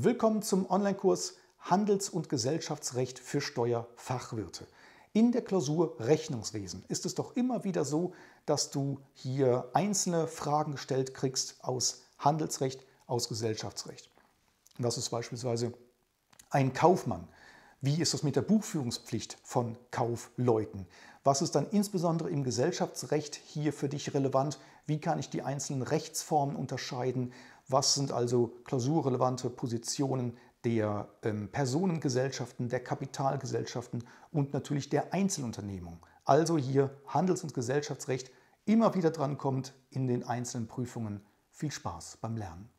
Willkommen zum Online-Kurs Handels- und Gesellschaftsrecht für Steuerfachwirte. In der Klausur Rechnungswesen ist es doch immer wieder so, dass du hier einzelne Fragen gestellt kriegst aus Handelsrecht, aus Gesellschaftsrecht. Das ist beispielsweise ein Kaufmann, wie ist das mit der Buchführungspflicht von Kaufleuten? Was ist dann insbesondere im Gesellschaftsrecht hier für dich relevant? Wie kann ich die einzelnen Rechtsformen unterscheiden? Was sind also klausurrelevante Positionen der ähm, Personengesellschaften, der Kapitalgesellschaften und natürlich der Einzelunternehmung? Also hier Handels- und Gesellschaftsrecht immer wieder drankommt in den einzelnen Prüfungen. Viel Spaß beim Lernen.